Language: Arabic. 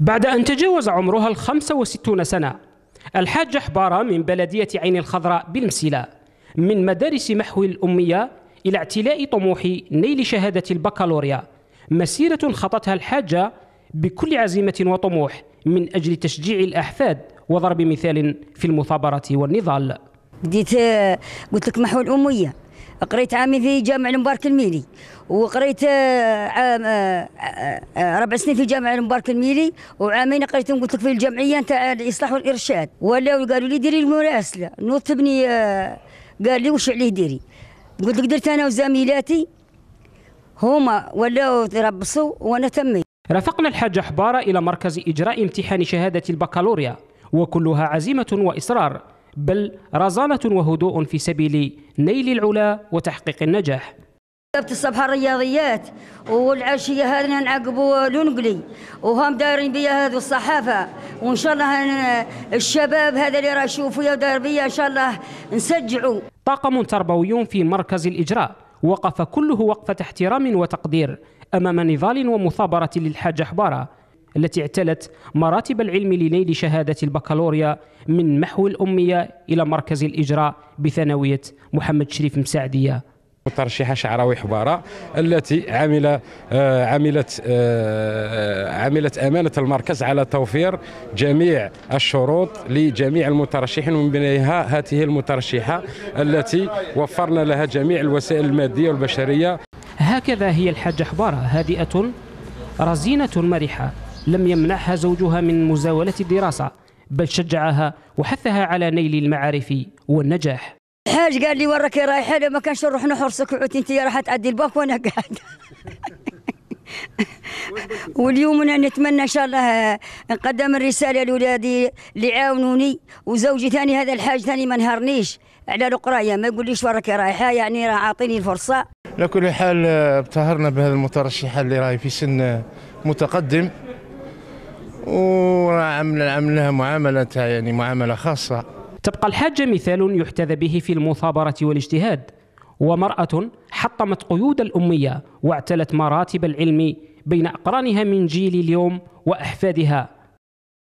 بعد أن تجاوز عمرها ال 65 سنة الحاجة حبارة من بلدية عين الخضراء بالمسيلة من مدارس محو الأمية إلى اعتلاء طموح نيل شهادة البكالوريا مسيرة خطتها الحاجة بكل عزيمة وطموح من أجل تشجيع الأحفاد وضرب مثال في المثابرة والنضال بديت قلت لك محو الأمية قريت عامين في جامع المبارك الميلي وقريت آه، عام آه، آه، ربع سنين في جامع المبارك الميلي وعامين قريتهم قلت لك في الجمعيه نتاع الاصلاح والارشاد ولاو قالوا لي ديري المراسله نطبني قال لي وش عليه ديري قلت لك درت انا وزميلاتي هما ولاو تربصوا وانا تميت رافقنا الحاج حبارة إلى مركز إجراء امتحان شهادة البكالوريا وكلها عزيمة وإصرار بل رزانة وهدوء في سبيل نيل العلا وتحقيق النجاح كتبت الصبح الرياضيات والعشيه هذه نعقبوا لونقلي وهم دايرين بيا هذو الصحافه وان شاء الله الشباب هذا اللي راه يشوفوا ودار بيا ان شاء الله نسجعوا طاقم تربوي في مركز الاجراء وقف كله وقفه احترام وتقدير امام نضال ومثابره للحاج حباره التي اعتلت مراتب العلم لنيل شهادة البكالوريا من محو الأمية إلى مركز الإجراء بثانوية محمد شريف مساعدية ترشيحة شعراوي حبارة التي عمل آه، عملت آه، آه، عملت أمانة المركز على توفير جميع الشروط لجميع المترشحين ومن بينها هذه المترشحة التي وفرنا لها جميع الوسائل المادية والبشرية هكذا هي الحاجة حبارة هادئة رزينة مرحة لم يمنعها زوجها من مزاولة الدراسة بل شجعها وحثها على نيل المعارف والنجاح الحاج قال لي وراك رايحه لو ما كانش نروح نحرسك عدت انت راح تعدي الباك وانا قاعد واليوم انا نتمنى ان شاء الله نقدم الرساله لاولادي اللي عاونوني وزوجي ثاني هذا الحاج ثاني ما نهرنيش على القرايه ما يقوليش ليش راكي رايحه يعني راه عاطيني الفرصه على كل حال ابتهرنا بهذه المترشحه اللي راهي في سن متقدم وعملناها معاملة يعني معاملة خاصة تبقى الحاجة مثال يحتذى به في المثابرة والاجتهاد ومرأة حطمت قيود الأمية واعتلت مراتب العلم بين أقرانها من جيل اليوم وأحفادها